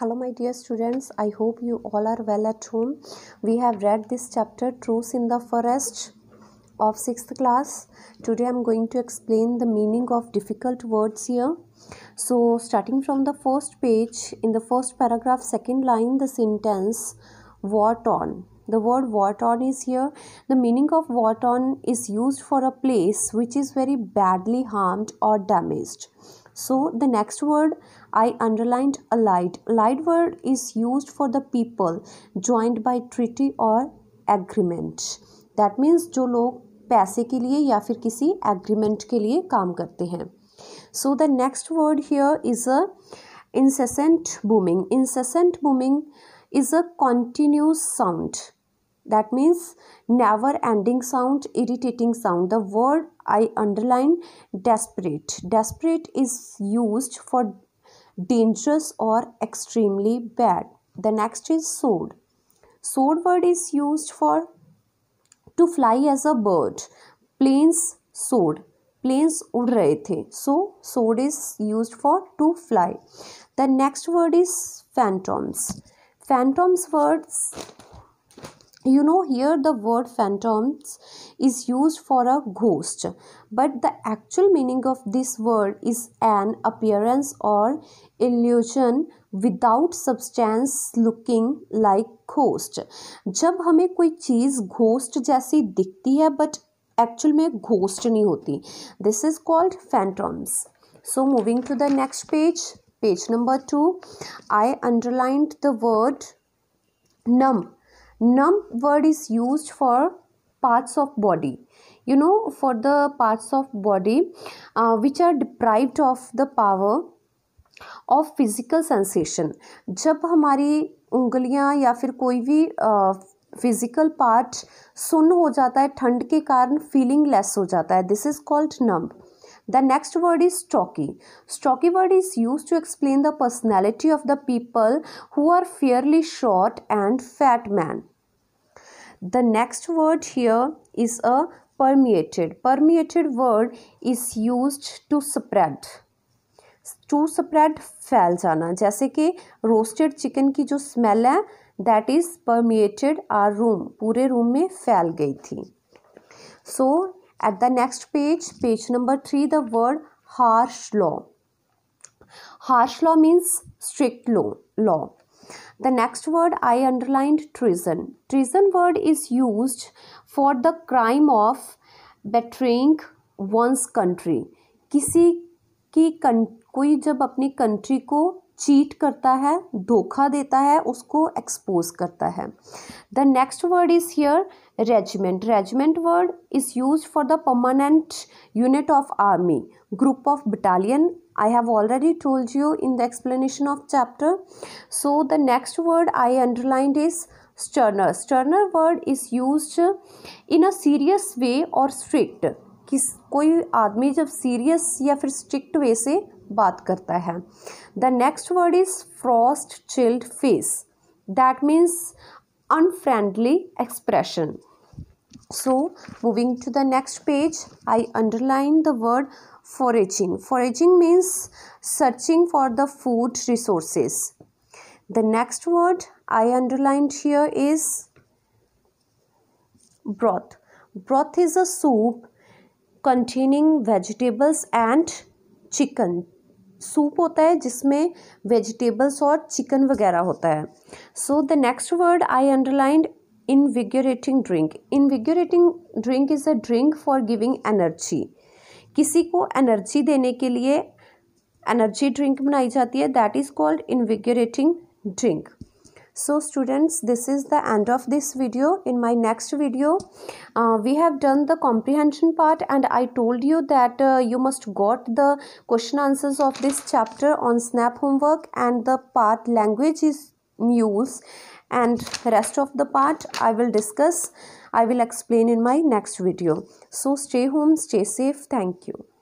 hello my dear students i hope you all are well at home we have read this chapter truce in the forest of sixth class today i'm going to explain the meaning of difficult words here so starting from the first page in the first paragraph second line the sentence what on the word what on is here the meaning of what on is used for a place which is very badly harmed or damaged so the next word I underlined allied. Allied word is used for the people joined by treaty or agreement. That means जो लोग पैसे के लिए या फिर किसी agreement के लिए काम करते हैं So the next word here is a incessant booming. Incessant booming is a continuous sound that means never ending sound irritating sound the word i underline desperate desperate is used for dangerous or extremely bad the next is sword sword word is used for to fly as a bird planes soared planes ud rahe the so sword is used for to fly the next word is phantoms phantoms words you know here the word phantoms is used for a ghost but the actual meaning of this word is an appearance or illusion without substance looking like ghost jab hame koi cheez ghost jaisi dikhti hai but actual mein ghost nahi hoti this is called phantoms so moving to the next page page number 2 i underlined the word numb numb word is used for parts of body you know for the parts of body uh, which are deprived of the power of physical sensation जब हमारी उंगलियां या फिर कोई भी physical part सुन्न हो जाता है ठंड के कारण फीलिंग लेस हो जाता है this is called numb The next word is stocky. Stocky word is used to explain the personality of the people who are fairly short and fat man. The next word here is a permeated. Permeated word is used to spread. to spread. फैल जाना जैसे कि roasted chicken की जो smell है that is permeated our room. Room पूरे room में फैल गई थी at the next page page number 3 the word harsh law harsh law means strict law law the next word i underlined treason treason word is used for the crime of betraying one's country किसी की कं, कोई जब अपनी country को cheat करता है धोखा देता है उसको एक्सपोज करता है the next word is here regiment regiment word is use for the permanent unit of army group of battalion I have already told you in the explanation of chapter so the next word I underlined is sterner sterner word is use in a serious way और strict किस कोई आदमी जब serious या फिर strict वे से बात करता है the next word is frost chilled face that means unfriendly expression so moving to the next page i underlined the word foraging foraging means searching for the food resources the next word i underlined here is broth broth is a soup containing vegetables and chicken soup होता है जिसमें vegetables और chicken वगैरह होता है so the next word I underlined invigorating drink invigorating drink is a drink for giving energy किसी को energy देने के लिए एनर्जी ड्रिंक बनाई जाती है that is called invigorating drink so students this is the end of this video in my next video uh, we have done the comprehension part and i told you that uh, you must got the question answers of this chapter on snap homework and the part language is news and rest of the part i will discuss i will explain in my next video so stay home stay safe thank you